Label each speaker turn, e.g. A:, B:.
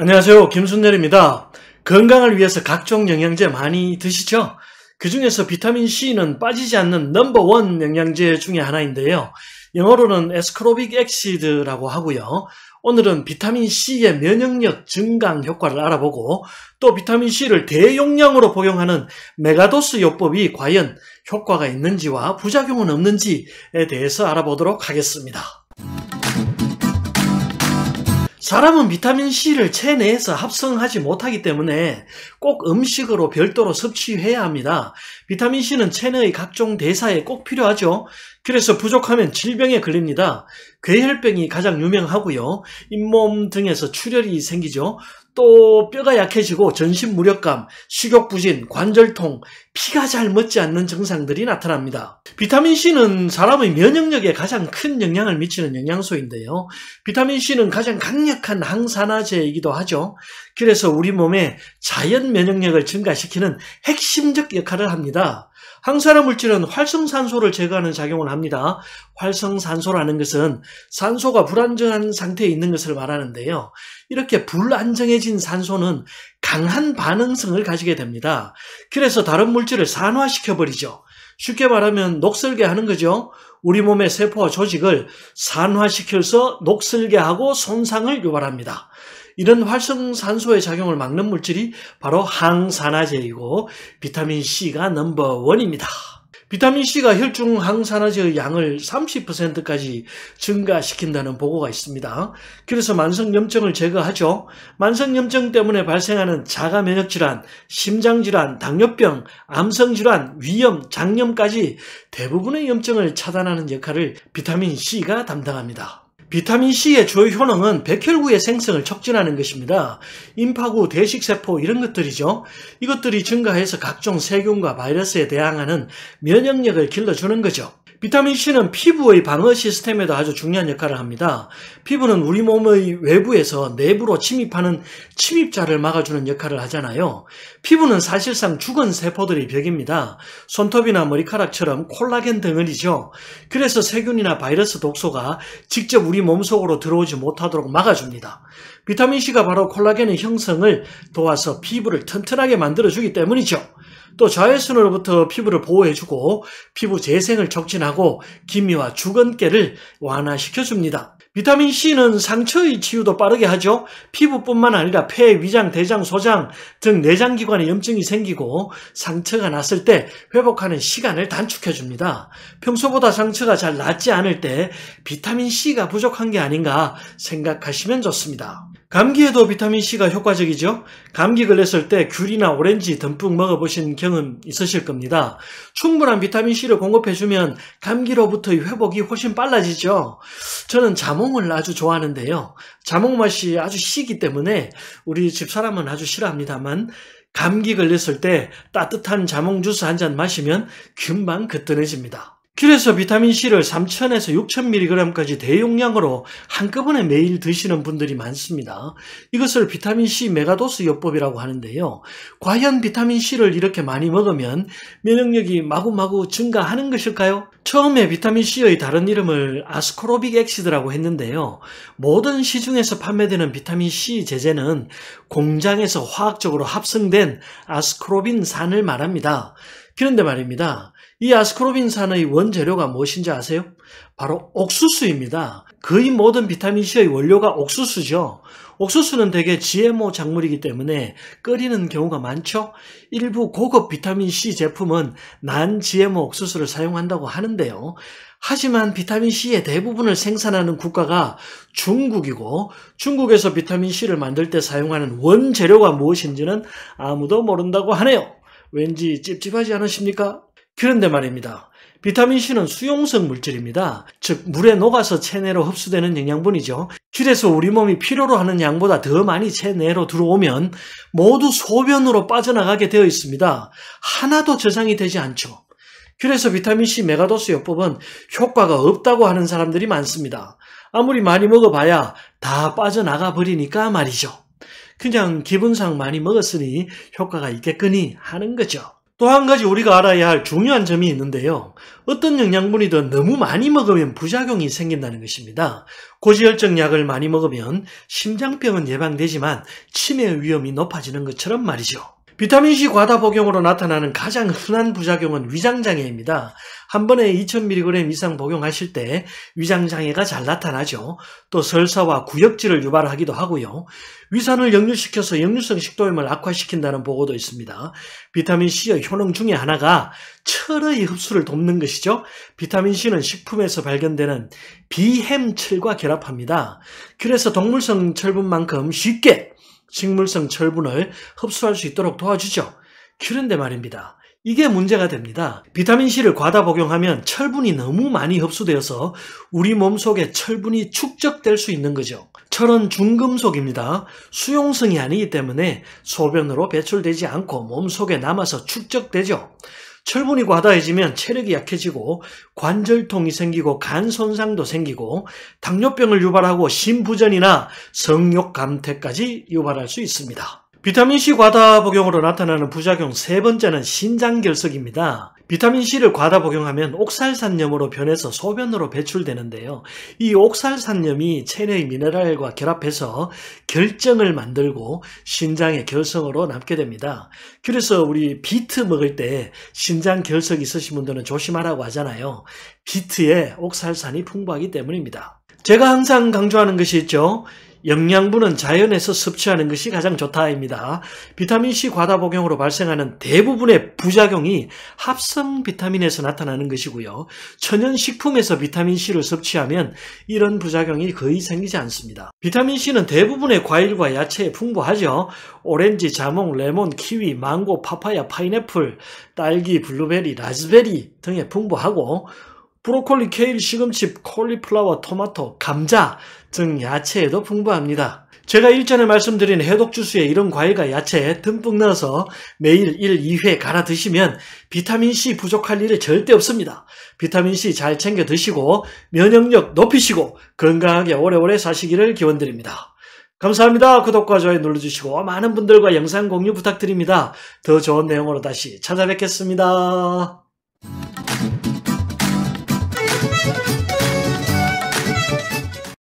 A: 안녕하세요. 김순열입니다. 건강을 위해서 각종 영양제 많이 드시죠? 그 중에서 비타민C는 빠지지 않는 넘버원 영양제 중에 하나인데요. 영어로는 에스크로빅 엑시드라고 하고요. 오늘은 비타민C의 면역력 증강 효과를 알아보고 또 비타민C를 대용량으로 복용하는 메가도스 요법이 과연 효과가 있는지와 부작용은 없는지에 대해서 알아보도록 하겠습니다. 사람은 비타민 C를 체내에서 합성하지 못하기 때문에 꼭 음식으로 별도로 섭취해야 합니다. 비타민 C는 체내의 각종 대사에 꼭 필요하죠. 그래서 부족하면 질병에 걸립니다. 괴혈병이 가장 유명하고요. 잇몸 등에서 출혈이 생기죠. 또 뼈가 약해지고 전신 무력감, 식욕 부진, 관절통, 피가 잘 멎지 않는 증상들이 나타납니다. 비타민C는 사람의 면역력에 가장 큰 영향을 미치는 영양소인데요. 비타민C는 가장 강력한 항산화제이기도 하죠. 그래서 우리 몸에 자연 면역력을 증가시키는 핵심적 역할을 합니다. 항산화 물질은 활성산소를 제거하는 작용을 합니다. 활성산소라는 것은 산소가 불안정한 상태에 있는 것을 말하는데요. 이렇게 불안정해진 산소는 강한 반응성을 가지게 됩니다. 그래서 다른 물질을 산화시켜버리죠. 쉽게 말하면 녹슬게 하는 거죠. 우리 몸의 세포와 조직을 산화시켜서 녹슬게 하고 손상을 유발합니다. 이런 활성산소의 작용을 막는 물질이 바로 항산화제이고 비타민C가 넘버원입니다. 비타민C가 혈중 항산화제의 양을 30%까지 증가시킨다는 보고가 있습니다. 그래서 만성염증을 제거하죠. 만성염증 때문에 발생하는 자가면역질환, 심장질환, 당뇨병, 암성질환, 위염, 장염까지 대부분의 염증을 차단하는 역할을 비타민C가 담당합니다. 비타민C의 주효능은 요 백혈구의 생성을 촉진하는 것입니다. 임파구, 대식세포 이런 것들이죠. 이것들이 증가해서 각종 세균과 바이러스에 대항하는 면역력을 길러주는 거죠. 비타민C는 피부의 방어 시스템에도 아주 중요한 역할을 합니다. 피부는 우리 몸의 외부에서 내부로 침입하는 침입자를 막아주는 역할을 하잖아요. 피부는 사실상 죽은 세포들의 벽입니다. 손톱이나 머리카락처럼 콜라겐 덩어리죠. 그래서 세균이나 바이러스 독소가 직접 우리 몸속으로 들어오지 못하도록 막아줍니다. 비타민C가 바로 콜라겐의 형성을 도와서 피부를 튼튼하게 만들어주기 때문이죠. 또 자외선으로부터 피부를 보호해주고 피부 재생을 촉진하고 기미와 주근깨를 완화시켜줍니다. 비타민 C는 상처의 치유도 빠르게 하죠. 피부뿐만 아니라 폐, 위장, 대장, 소장 등 내장기관에 염증이 생기고 상처가 났을 때 회복하는 시간을 단축해줍니다. 평소보다 상처가 잘 낫지 않을 때 비타민 C가 부족한 게 아닌가 생각하시면 좋습니다. 감기에도 비타민 C가 효과적이죠. 감기 걸렸을 때 귤이나 오렌지 듬뿍 먹어보신 경험 있으실 겁니다. 충분한 비타민 C를 공급해주면 감기로부터의 회복이 훨씬 빨라지죠. 저는 자몽을 아주 좋아하는데요. 자몽 맛이 아주 시기 때문에 우리 집사람은 아주 싫어합니다만 감기 걸렸을 때 따뜻한 자몽 주스 한 잔 마시면 금방 그뜨해집니다 그래서 비타민 C를 3,000에서 6,000mg까지 대용량으로 한꺼번에 매일 드시는 분들이 많습니다. 이것을 비타민 C 메가도스 요법이라고 하는데요. 과연 비타민 C를 이렇게 많이 먹으면 면역력이 마구마구 증가하는 것일까요? 처음에 비타민 C의 다른 이름을 아스코로빅 엑시드라고 했는데요. 모든 시중에서 판매되는 비타민 C 제제는 공장에서 화학적으로 합성된 아스코로빈산을 말합니다. 그런데 말입니다. 이 아스코르빈산의 원재료가 무엇인지 아세요? 바로 옥수수입니다. 거의 모든 비타민C의 원료가 옥수수죠. 옥수수는 대개 GMO 작물이기 때문에 끓이는 경우가 많죠. 일부 고급 비타민C 제품은 난 GMO 옥수수를 사용한다고 하는데요. 하지만 비타민C의 대부분을 생산하는 국가가 중국이고 중국에서 비타민C를 만들 때 사용하는 원재료가 무엇인지는 아무도 모른다고 하네요. 왠지 찝찝하지 않으십니까? 그런데 말입니다. 비타민C는 수용성 물질입니다. 즉 물에 녹아서 체내로 흡수되는 영양분이죠. 그래서 우리 몸이 필요로 하는 양보다 더 많이 체내로 들어오면 모두 소변으로 빠져나가게 되어 있습니다. 하나도 저장이 되지 않죠. 그래서 비타민C 메가도스 요법은 효과가 없다고 하는 사람들이 많습니다. 아무리 많이 먹어봐야 다 빠져나가 버리니까 말이죠. 그냥 기분상 많이 먹었으니 효과가 있겠거니 하는 거죠. 또한 가지 우리가 알아야 할 중요한 점이 있는데요. 어떤 영양분이든 너무 많이 먹으면 부작용이 생긴다는 것입니다. 고지혈증 약을 많이 먹으면 심장병은 예방되지만 치매 위험이 높아지는 것처럼 말이죠. 비타민C 과다 복용으로 나타나는 가장 흔한 부작용은 위장장애입니다. 한 번에 2000mg 이상 복용하실 때 위장장애가 잘 나타나죠. 또 설사와 구역질을 유발하기도 하고요. 위산을 역류시켜서 역류성 식도염을 악화시킨다는 보고도 있습니다. 비타민C의 효능 중에 하나가 철의 흡수를 돕는 것이죠. 비타민C는 식품에서 발견되는 비햄철과 결합합니다. 그래서 동물성 철분만큼 쉽게 식물성 철분을 흡수할 수 있도록 도와주죠. 그런데 말입니다. 이게 문제가 됩니다. 비타민C를 과다 복용하면 철분이 너무 많이 흡수되어서 우리 몸 속에 철분이 축적될 수 있는 거죠. 철은 중금속입니다. 수용성이 아니기 때문에 소변으로 배출되지 않고 몸 속에 남아서 축적되죠. 철분이 과다해지면 체력이 약해지고 관절통이 생기고 간 손상도 생기고 당뇨병을 유발하고 심부전이나 성욕 감퇴까지 유발할 수 있습니다. 비타민C 과다 복용으로 나타나는 부작용 세 번째는 신장결석입니다. 비타민C를 과다 복용하면 옥살산염으로 변해서 소변으로 배출되는데요. 이 옥살산염이 체내의 미네랄과 결합해서 결정을 만들고 신장의 결성으로 남게 됩니다. 그래서 우리 비트 먹을 때 신장 결석 있으신 분들은 조심하라고 하잖아요. 비트에 옥살산이 풍부하기 때문입니다. 제가 항상 강조하는 것이 있죠. 영양분은 자연에서 섭취하는 것이 가장 좋다입니다. 비타민C 과다 복용으로 발생하는 대부분의 부작용이 합성 비타민에서 나타나는 것이고요. 천연식품에서 비타민C를 섭취하면 이런 부작용이 거의 생기지 않습니다. 비타민C는 대부분의 과일과 야채에 풍부하죠. 오렌지, 자몽, 레몬, 키위, 망고, 파파야, 파인애플, 딸기, 블루베리, 라즈베리 등에 풍부하고 브로콜리, 케일, 시금치, 콜리플라워, 토마토, 감자 등 야채에도 풍부합니다. 제가 일전에 말씀드린 해독주스에 이런 과일과 야채 에 듬뿍 넣어서 매일 1, 2회 갈아 드시면 비타민C 부족할 일이 절대 없습니다. 비타민C 잘 챙겨 드시고 면역력 높이시고 건강하게 오래오래 사시기를 기원드립니다. 감사합니다. 구독과 좋아요 눌러주시고 많은 분들과 영상 공유 부탁드립니다. 더 좋은 내용으로 다시 찾아뵙겠습니다.